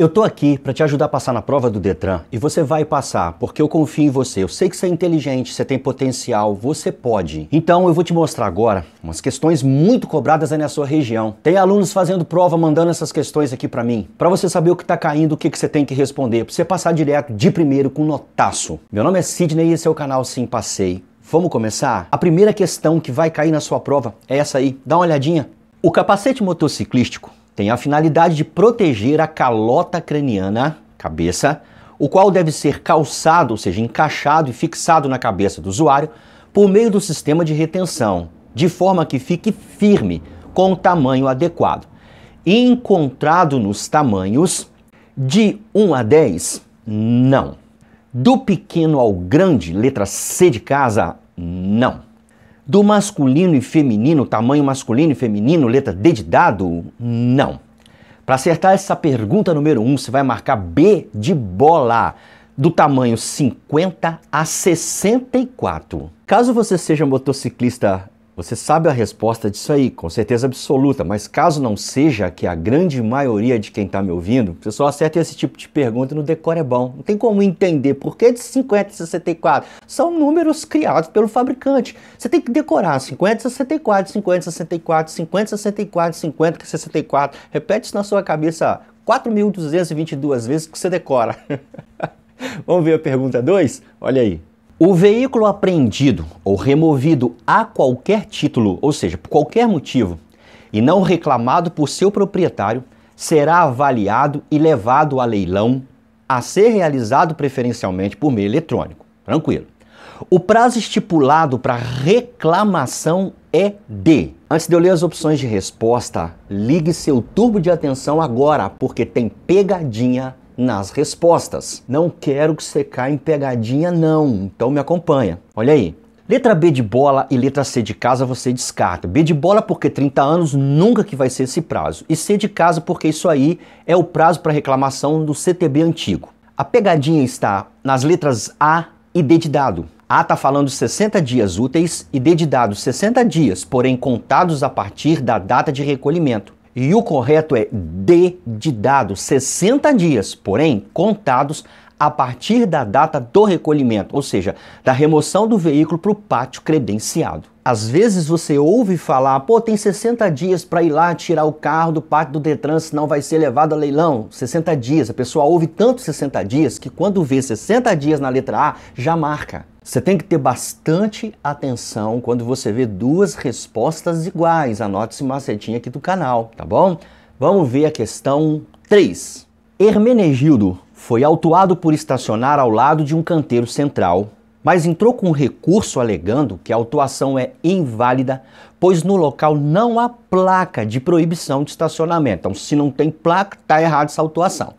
Eu tô aqui para te ajudar a passar na prova do Detran e você vai passar, porque eu confio em você. Eu sei que você é inteligente, você tem potencial, você pode. Então eu vou te mostrar agora umas questões muito cobradas aí na sua região. Tem alunos fazendo prova mandando essas questões aqui para mim, para você saber o que tá caindo, o que, que você tem que responder, para você passar direto de primeiro com notaço. Meu nome é Sidney e esse é o canal Sim Passei. Vamos começar? A primeira questão que vai cair na sua prova é essa aí. Dá uma olhadinha. O capacete motociclístico tem a finalidade de proteger a calota craniana, cabeça, o qual deve ser calçado, ou seja, encaixado e fixado na cabeça do usuário por meio do sistema de retenção, de forma que fique firme com o tamanho adequado. Encontrado nos tamanhos de 1 a 10, não. Do pequeno ao grande, letra C de casa, não. Do masculino e feminino, tamanho masculino e feminino, letra D de dado? Não. Para acertar essa pergunta número 1, um, você vai marcar B de bola, do tamanho 50 a 64. Caso você seja motociclista você sabe a resposta disso aí, com certeza absoluta, mas caso não seja que a grande maioria de quem está me ouvindo, você só acerta esse tipo de pergunta no decor é Bom. Não tem como entender por que de 50 e 64. São números criados pelo fabricante. Você tem que decorar 50 e 64, 50 e 64, 50 e 64, 50 e 64. Repete isso na sua cabeça 4.222 vezes que você decora. Vamos ver a pergunta 2? Olha aí. O veículo apreendido ou removido a qualquer título, ou seja, por qualquer motivo, e não reclamado por seu proprietário, será avaliado e levado a leilão a ser realizado preferencialmente por meio eletrônico. Tranquilo. O prazo estipulado para reclamação é de. Antes de eu ler as opções de resposta, ligue seu turbo de atenção agora, porque tem pegadinha nas respostas. Não quero que você caia em pegadinha, não. Então me acompanha. Olha aí. Letra B de bola e letra C de casa você descarta. B de bola porque 30 anos nunca que vai ser esse prazo. E C de casa porque isso aí é o prazo para reclamação do CTB antigo. A pegadinha está nas letras A e D de dado. A está falando 60 dias úteis e D de dado 60 dias, porém contados a partir da data de recolhimento. E o correto é D de dado, 60 dias, porém contados a partir da data do recolhimento, ou seja, da remoção do veículo para o pátio credenciado. Às vezes você ouve falar, pô, tem 60 dias para ir lá tirar o carro do pátio do Detran, senão vai ser levado a leilão. 60 dias. A pessoa ouve tanto 60 dias que quando vê 60 dias na letra A, já marca. Você tem que ter bastante atenção quando você vê duas respostas iguais. Anote esse macetinho aqui do canal, tá bom? Vamos ver a questão 3. Hermenegildo foi autuado por estacionar ao lado de um canteiro central, mas entrou com recurso alegando que a autuação é inválida, pois no local não há placa de proibição de estacionamento. Então, se não tem placa, está errada essa autuação.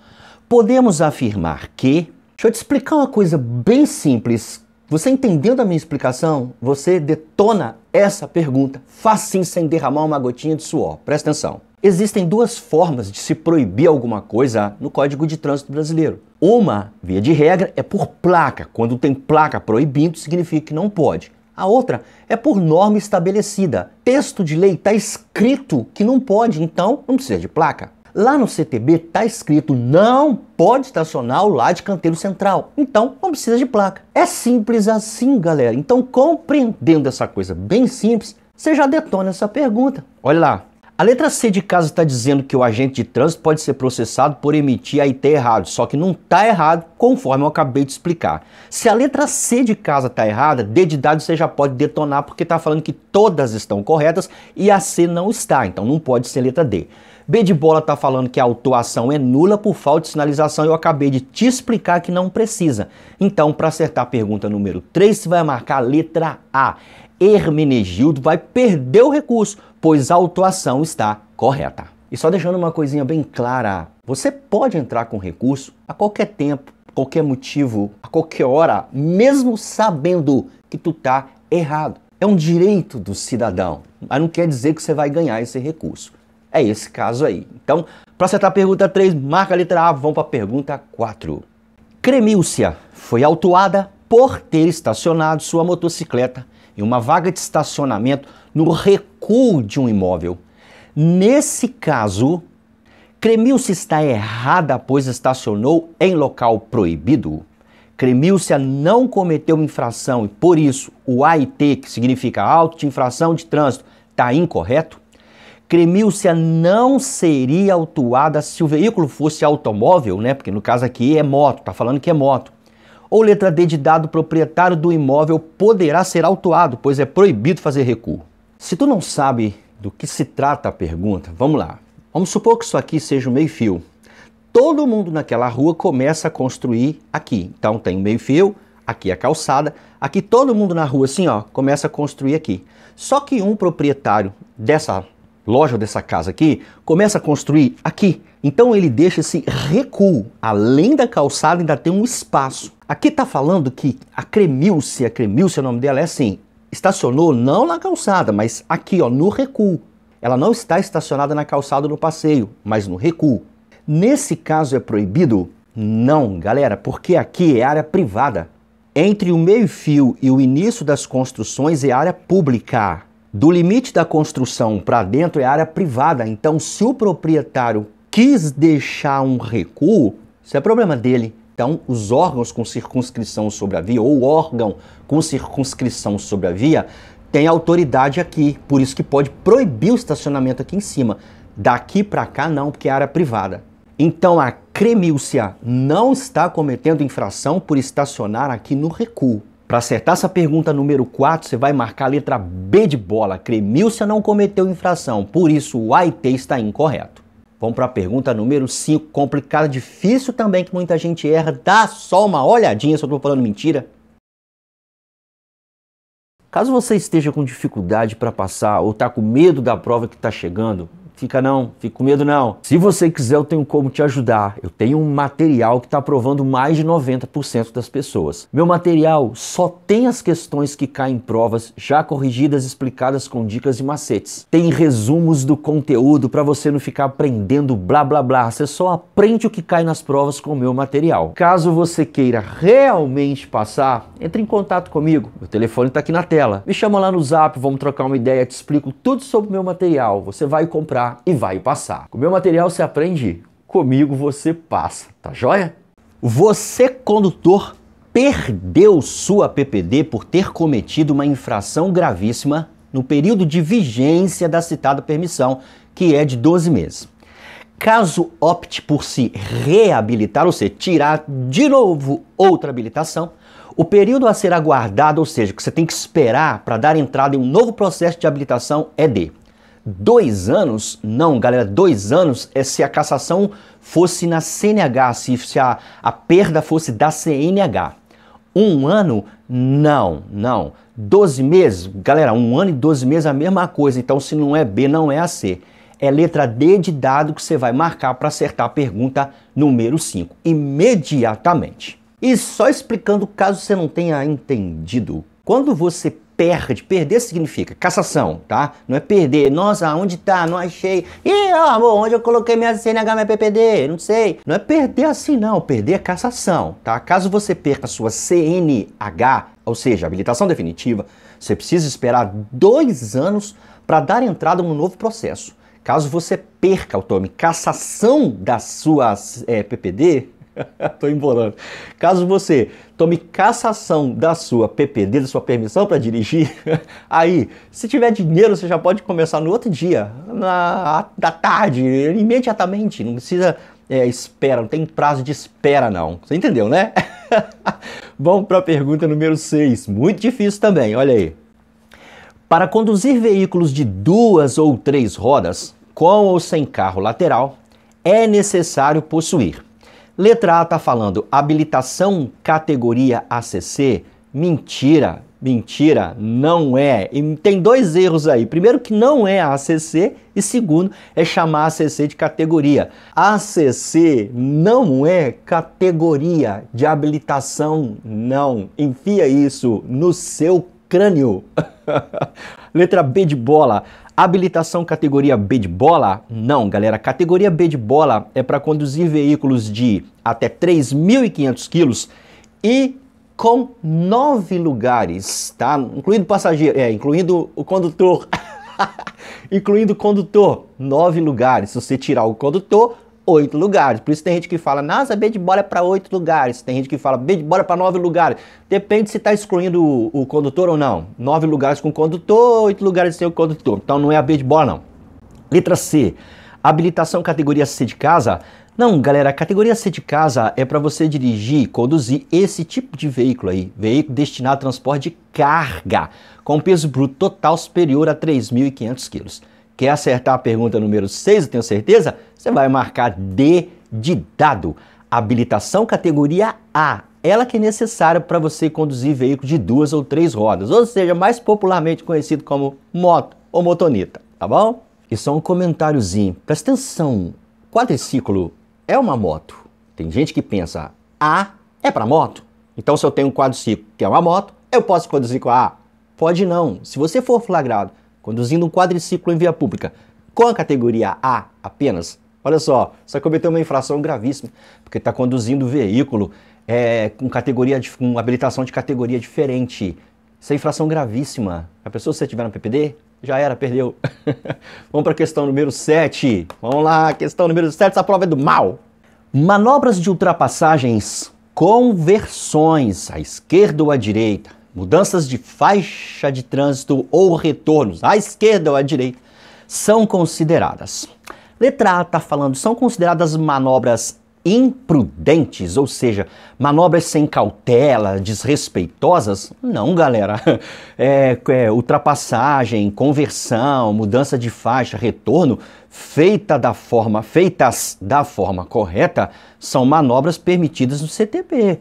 Podemos afirmar que. Deixa eu te explicar uma coisa bem simples você entendendo a minha explicação, você detona essa pergunta facinho sem derramar uma gotinha de suor. Presta atenção. Existem duas formas de se proibir alguma coisa no Código de Trânsito Brasileiro. Uma, via de regra, é por placa. Quando tem placa proibindo, significa que não pode. A outra é por norma estabelecida. Texto de lei está escrito que não pode, então não precisa de placa. Lá no CTB está escrito não pode estacionar o lado de canteiro central. Então não precisa de placa. É simples assim, galera. Então compreendendo essa coisa bem simples, você já detona essa pergunta. Olha lá. A letra C de casa está dizendo que o agente de trânsito pode ser processado por emitir a IT errado, só que não está errado, conforme eu acabei de explicar. Se a letra C de casa está errada, D de dado você já pode detonar, porque está falando que todas estão corretas e a C não está, então não pode ser letra D. B de bola tá falando que a autuação é nula por falta de sinalização. Eu acabei de te explicar que não precisa. Então, para acertar a pergunta número 3, você vai marcar a letra A. Hermenegildo vai perder o recurso, pois a autuação está correta. E só deixando uma coisinha bem clara, você pode entrar com recurso a qualquer tempo, qualquer motivo, a qualquer hora, mesmo sabendo que tu tá errado. É um direito do cidadão, mas não quer dizer que você vai ganhar esse recurso é esse caso aí. Então, para acertar a pergunta 3, marca a letra A, vamos para a pergunta 4. Cremilcia foi autuada por ter estacionado sua motocicleta em uma vaga de estacionamento no recuo de um imóvel. Nesse caso, Cremilcia está errada, pois estacionou em local proibido. Cremilcia não cometeu infração e, por isso, o AIT, que significa auto de infração de trânsito, está incorreto. Cremilcia se a não seria autuada se o veículo fosse automóvel, né? Porque no caso aqui é moto, tá falando que é moto. Ou letra D de dado, proprietário do imóvel poderá ser autuado, pois é proibido fazer recuo. Se tu não sabe do que se trata a pergunta, vamos lá. Vamos supor que isso aqui seja um meio-fio. Todo mundo naquela rua começa a construir aqui. Então tem meio-fio, aqui é a calçada, aqui todo mundo na rua assim, ó, começa a construir aqui. Só que um proprietário dessa loja dessa casa aqui, começa a construir aqui. Então ele deixa esse recuo. Além da calçada, ainda tem um espaço. Aqui está falando que a Cremilce, a Cremilce, o nome dela é assim, estacionou não na calçada, mas aqui, ó, no recuo. Ela não está estacionada na calçada no passeio, mas no recuo. Nesse caso é proibido? Não, galera, porque aqui é área privada. Entre o meio-fio e o início das construções é área pública. Do limite da construção para dentro é área privada, então se o proprietário quis deixar um recuo, isso é problema dele. Então, os órgãos com circunscrição sobre a via ou órgão com circunscrição sobre a via tem autoridade aqui, por isso que pode proibir o estacionamento aqui em cima. Daqui para cá não, porque é área privada. Então a Cremilcia não está cometendo infração por estacionar aqui no recuo. Para acertar essa pergunta número 4, você vai marcar a letra B de bola. Cremilcia não cometeu infração, por isso o AIT está incorreto. Vamos para a pergunta número 5, complicada, difícil também, que muita gente erra. Dá só uma olhadinha se eu estou falando mentira. Caso você esteja com dificuldade para passar ou está com medo da prova que está chegando, fica não, fica com medo não. Se você quiser, eu tenho como te ajudar. Eu tenho um material que está aprovando mais de 90% das pessoas. Meu material só tem as questões que caem em provas já corrigidas, explicadas com dicas e macetes. Tem resumos do conteúdo para você não ficar aprendendo blá blá blá. Você só aprende o que cai nas provas com o meu material. Caso você queira realmente passar, entre em contato comigo. Meu telefone está aqui na tela. Me chama lá no zap, vamos trocar uma ideia, te explico tudo sobre o meu material. Você vai comprar e vai passar. Com o meu material você aprende, comigo você passa, tá joia? Você, condutor, perdeu sua PPD por ter cometido uma infração gravíssima no período de vigência da citada permissão, que é de 12 meses. Caso opte por se reabilitar, ou seja, tirar de novo outra habilitação, o período a ser aguardado, ou seja, que você tem que esperar para dar entrada em um novo processo de habilitação, é de dois anos? Não, galera, dois anos é se a cassação fosse na CNH, se a, a perda fosse da CNH. Um ano? Não, não. Doze meses? Galera, um ano e doze meses é a mesma coisa. Então, se não é B, não é a C. É letra D de dado que você vai marcar para acertar a pergunta número 5, imediatamente. E só explicando caso você não tenha entendido, quando você perde. Perder significa cassação, tá? Não é perder. Nossa, onde tá? Não achei. Ih, ó, amor, onde eu coloquei minha CNH, minha PPD? Não sei. Não é perder assim, não. Perder é cassação, tá? Caso você perca a sua CNH, ou seja, habilitação definitiva, você precisa esperar dois anos para dar entrada num novo processo. Caso você perca o tome cassação da sua é, PPD, Estou embolando. Caso você tome cassação da sua PPD, da sua permissão para dirigir, aí, se tiver dinheiro, você já pode começar no outro dia, na, da tarde, imediatamente. Não precisa é, não tem prazo de espera, não. Você entendeu, né? Vamos para a pergunta número 6. Muito difícil também, olha aí. Para conduzir veículos de duas ou três rodas, com ou sem carro lateral, é necessário possuir Letra A está falando habilitação categoria ACC? Mentira, mentira, não é. E tem dois erros aí. Primeiro, que não é ACC, e segundo, é chamar a ACC de categoria. ACC não é categoria de habilitação, não. Enfia isso no seu crânio. Letra B de bola. Habilitação categoria B de bola? Não, galera. Categoria B de bola é para conduzir veículos de até 3.500 quilos e com nove lugares, tá? Incluindo passageiro, é, incluindo o condutor. incluindo o condutor, nove lugares. Se você tirar o condutor, oito lugares. Por isso tem gente que fala, nossa, de é para oito lugares. Tem gente que fala, b de é para nove lugares. Depende se está excluindo o, o, condutor ou não. Nove lugares com condutor, oito lugares sem o condutor. Então não é a b bola não. Letra C. Habilitação categoria C de casa. Não, galera, a categoria C de casa é para você dirigir, conduzir esse tipo de veículo aí. Veículo destinado a transporte de carga, com peso bruto total superior a 3.500 quilos. Quer acertar a pergunta número 6, eu tenho certeza? Você vai marcar D de dado. Habilitação categoria A. Ela que é necessária para você conduzir veículo de duas ou três rodas, ou seja, mais popularmente conhecido como moto ou motoneta, tá bom? E só um comentáriozinho, presta atenção, quadriciclo é uma moto. Tem gente que pensa, A é para moto? Então se eu tenho um quadriciclo que é uma moto, eu posso conduzir com a A? Pode não. Se você for flagrado conduzindo um quadriciclo em via pública com a categoria A apenas, olha só, só cometeu uma infração gravíssima, porque está conduzindo veículo é, com, categoria de, com habilitação de categoria diferente. Isso é infração gravíssima. A pessoa, se você estiver no PPD, já era, perdeu. Vamos para a questão número 7. Vamos lá, questão número 7, essa prova é do mal. Manobras de ultrapassagens, conversões à esquerda ou à direita mudanças de faixa de trânsito ou retornos à esquerda ou à direita são consideradas. Letra A está falando, são consideradas manobras imprudentes, ou seja, manobras sem cautela, desrespeitosas? Não, galera. É, é, ultrapassagem, conversão, mudança de faixa, retorno, feita da forma, feitas da forma correta, são manobras permitidas no CTP.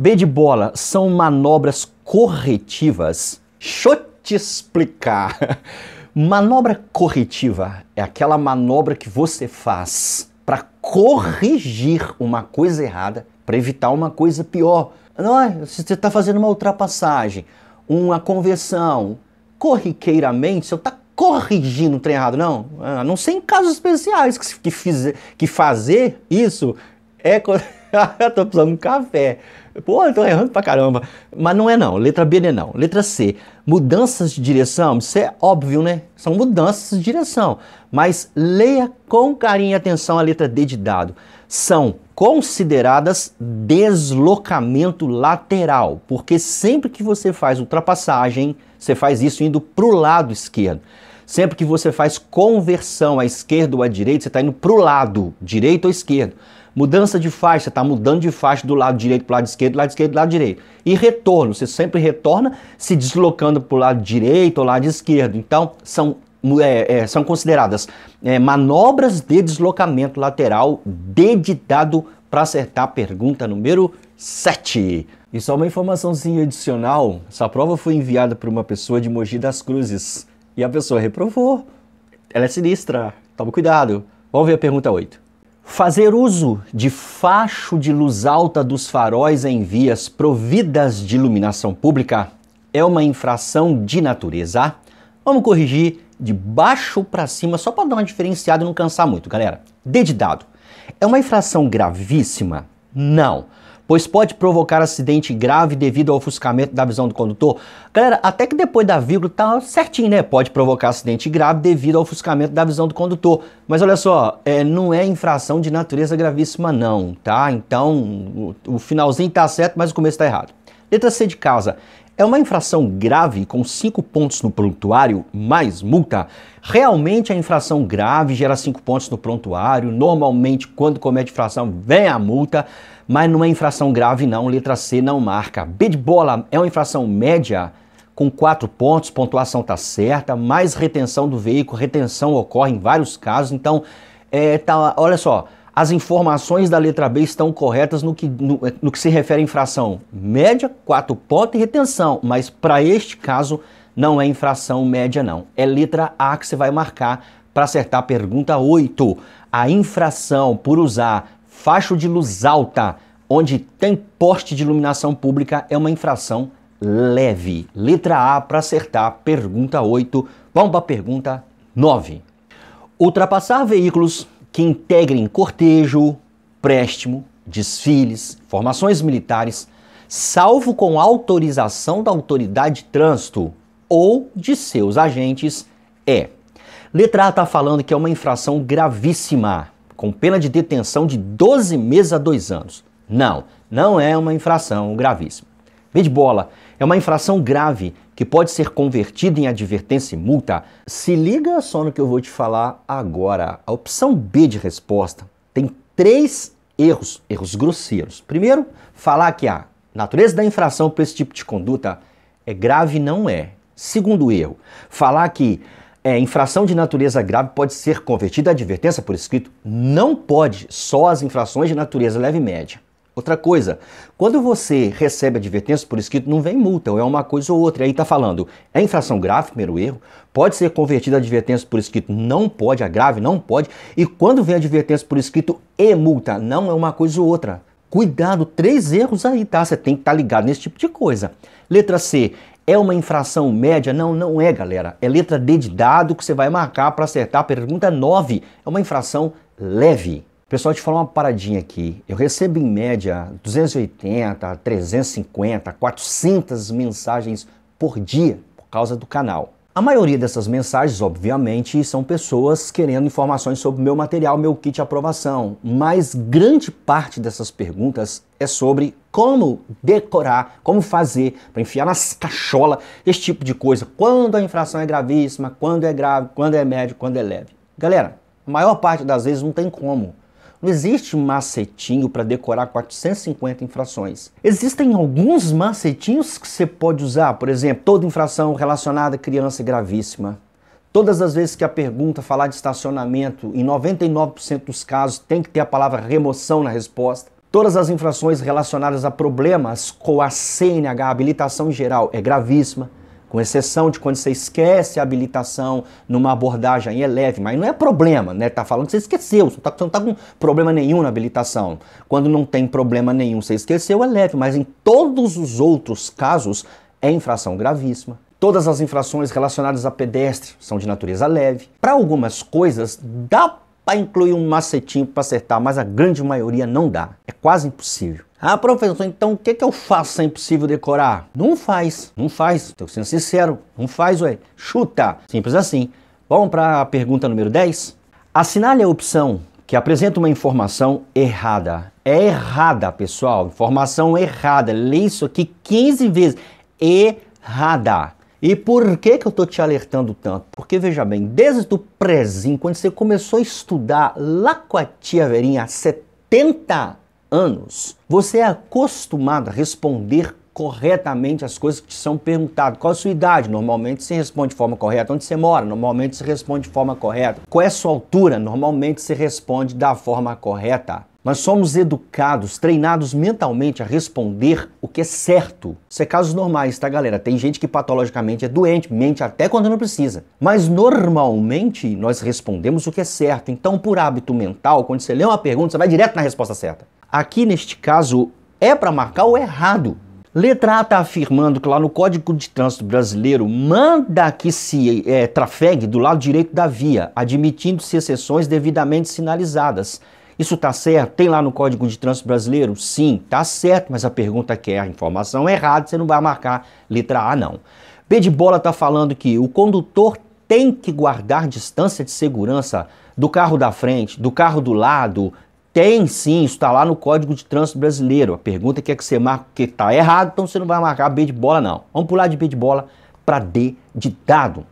B de bola são manobras corretivas. Deixa eu te explicar. Manobra corretiva é aquela manobra que você faz para corrigir uma coisa errada, para evitar uma coisa pior. Não, você está fazendo uma ultrapassagem, uma conversão. Corriqueiramente, você está corrigindo o trem errado, não. A ah, não ser em casos especiais que, que, fizer, que fazer isso é. eu tô precisando de um café. Pô, eu tô errando pra caramba. Mas não é não. Letra B não é não. Letra C. Mudanças de direção, isso é óbvio, né? São mudanças de direção. Mas leia com carinho e atenção a letra D de dado. São consideradas deslocamento lateral, porque sempre que você faz ultrapassagem, você faz isso indo pro lado esquerdo. Sempre que você faz conversão à esquerda ou à direita, você está indo pro lado, direito ou esquerdo. Mudança de faixa, tá mudando de faixa do lado direito para o lado esquerdo, do lado esquerdo, o lado direito. E retorno, você sempre retorna se deslocando para o lado direito ou lado esquerdo. Então, são, é, é, são consideradas é, manobras de deslocamento lateral dedicado para acertar a pergunta número 7. E só uma informaçãozinha adicional, essa prova foi enviada por uma pessoa de Mogi das Cruzes e a pessoa reprovou. Ela é sinistra, toma cuidado. Vamos ver a pergunta 8. Fazer uso de facho de luz alta dos faróis em vias providas de iluminação pública é uma infração de natureza. Vamos corrigir de baixo para cima, só para dar uma diferenciada e não cansar muito, galera. Dedidado É uma infração gravíssima? Não pois pode provocar acidente grave devido ao ofuscamento da visão do condutor. Galera, até que depois da vírgula tá certinho, né? Pode provocar acidente grave devido ao ofuscamento da visão do condutor. Mas olha só, é, não é infração de natureza gravíssima não, tá? Então, o, o finalzinho tá certo, mas o começo tá errado. Letra C de casa. É uma infração grave com 5 pontos no prontuário mais multa? Realmente a infração grave gera 5 pontos no prontuário. Normalmente, quando comete infração, vem a multa, mas não é infração grave, não. Letra C não marca. B de bola é uma infração média com 4 pontos, pontuação tá certa, mais retenção do veículo. Retenção ocorre em vários casos, então, é, tá, olha só as informações da letra B estão corretas no que, no, eh, no que se refere à infração média, quatro pontos e retenção, mas para este caso não é infração média não, é letra A que você vai marcar para acertar a pergunta 8. A infração por usar faixa de luz alta onde tem poste de iluminação pública é uma infração leve. Letra A para acertar, pergunta 8. Vamos para a pergunta 9. Ultrapassar veículos que integrem cortejo, préstimo, desfiles, formações militares, salvo com autorização da autoridade de trânsito ou de seus agentes, é. Letra A está falando que é uma infração gravíssima, com pena de detenção de 12 meses a 2 anos. Não, não é uma infração gravíssima. Vê de bola, é uma infração grave que pode ser convertida em advertência e multa. Se liga só no que eu vou te falar agora. A opção B de resposta tem três erros, erros grosseiros. Primeiro, falar que a natureza da infração para esse tipo de conduta é grave não é. Segundo erro, falar que é, infração de natureza grave pode ser convertida em advertência por escrito? Não pode, só as infrações de natureza leve e média. Outra coisa, quando você recebe advertência por escrito, não vem multa, ou é uma coisa ou outra. E aí está falando, é infração grave, primeiro erro, pode ser convertida a advertência por escrito, não pode, a é grave não pode. E quando vem advertência por escrito e multa, não é uma coisa ou outra. Cuidado, três erros aí, tá? Você tem que estar tá ligado nesse tipo de coisa. Letra C, é uma infração média? Não, não é, galera. É letra D de dado que você vai marcar para acertar a pergunta 9. É uma infração leve. Pessoal, te falar uma paradinha aqui. Eu recebo em média 280, 350, 400 mensagens por dia por causa do canal. A maioria dessas mensagens, obviamente, são pessoas querendo informações sobre meu material, meu kit de aprovação, mas grande parte dessas perguntas é sobre como decorar, como fazer para enfiar nas cacholas esse tipo de coisa, quando a infração é gravíssima, quando é grave, quando é médio, quando é leve. Galera, a maior parte das vezes não tem como. Não existe macetinho para decorar 450 infrações. Existem alguns macetinhos que você pode usar, por exemplo, toda infração relacionada a criança gravíssima. Todas as vezes que a pergunta falar de estacionamento, em 99% dos casos tem que ter a palavra remoção na resposta. Todas as infrações relacionadas a problemas com a CNH, habilitação geral, é gravíssima com exceção de quando você esquece a habilitação numa abordagem aí é leve, mas não é problema, né? Tá falando que você esqueceu, você, tá, você não tá com problema nenhum na habilitação. Quando não tem problema nenhum, você esqueceu, é leve, mas em todos os outros casos é infração gravíssima. Todas as infrações relacionadas a pedestre são de natureza leve. Para algumas coisas dá para incluir um macetinho para acertar, mas a grande maioria não dá. É quase impossível. Ah, professor, então, então o que, que eu faço sem é possível decorar? Não faz, não faz. Estou sendo sincero, não faz, ué. Chuta. Simples assim. Vamos para a pergunta número 10? Assinale a opção que apresenta uma informação errada. É errada, pessoal. Informação errada. Lê isso aqui 15 vezes. Errada. E por que, que eu estou te alertando tanto? Porque, veja bem, desde o prezinho, quando você começou a estudar lá com a tia Verinha há 70 anos, você é acostumado a responder corretamente as coisas que te são perguntadas. Qual a sua idade? Normalmente se responde de forma correta. Onde você mora? Normalmente se responde de forma correta. Qual é a sua altura? Normalmente se responde da forma correta. Mas somos educados, treinados mentalmente a responder o que é certo. Isso é casos normais, tá, galera? Tem gente que patologicamente é doente, mente até quando não precisa. Mas normalmente nós respondemos o que é certo. Então, por hábito mental, quando você lê uma pergunta, você vai direto na resposta certa. Aqui neste caso, é para marcar o errado. Letra A está afirmando que lá no Código de Trânsito Brasileiro manda que se é, trafegue do lado direito da via, admitindo-se exceções devidamente sinalizadas. Isso está certo? Tem lá no Código de Trânsito Brasileiro? Sim, está certo, mas a pergunta quer é a informação é errada, você não vai marcar letra A, não. B de bola está falando que o condutor tem que guardar distância de segurança do carro da frente, do carro do lado. Tem sim, isso está lá no Código de Trânsito Brasileiro. A pergunta é que é que você marca que está errado, então você não vai marcar B de bola, não. Vamos pular de B de bola para D de dado.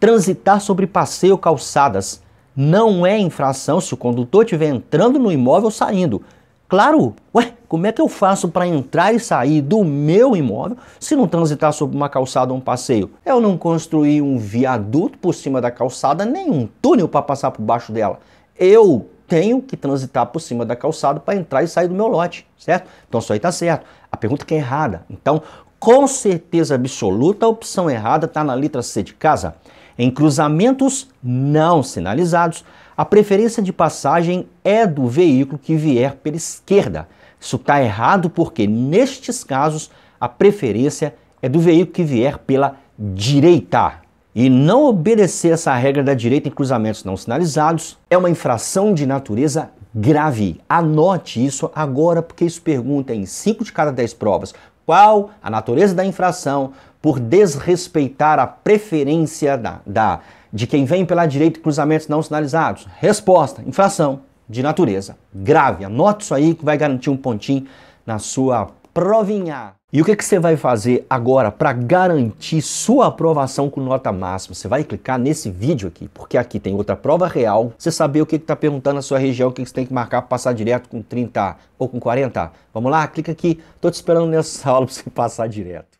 Transitar sobre passeio calçadas não é infração se o condutor estiver entrando no imóvel ou saindo. Claro, ué, como é que eu faço para entrar e sair do meu imóvel se não transitar sobre uma calçada ou um passeio? Eu não construí um viaduto por cima da calçada, nem um túnel para passar por baixo dela. Eu tenho que transitar por cima da calçada para entrar e sair do meu lote, certo? Então isso aí está certo. A pergunta é que é errada. Então, com certeza absoluta, a opção errada está na letra C de casa. Em cruzamentos não sinalizados, a preferência de passagem é do veículo que vier pela esquerda. Isso está errado porque, nestes casos, a preferência é do veículo que vier pela direita. E não obedecer essa regra da direita em cruzamentos não sinalizados é uma infração de natureza grave. Anote isso agora, porque isso pergunta em 5 de cada 10 provas qual a natureza da infração, por desrespeitar a preferência da, da de quem vem pela direita e cruzamentos não sinalizados? Resposta: infração de natureza grave. Anote isso aí que vai garantir um pontinho na sua provinha. E o que, que você vai fazer agora para garantir sua aprovação com nota máxima? Você vai clicar nesse vídeo aqui, porque aqui tem outra prova real. Você saber o que está perguntando na sua região, o que, que você tem que marcar para passar direto com 30 ou com 40. Vamos lá, clica aqui. Estou te esperando nessa aula para você passar direto.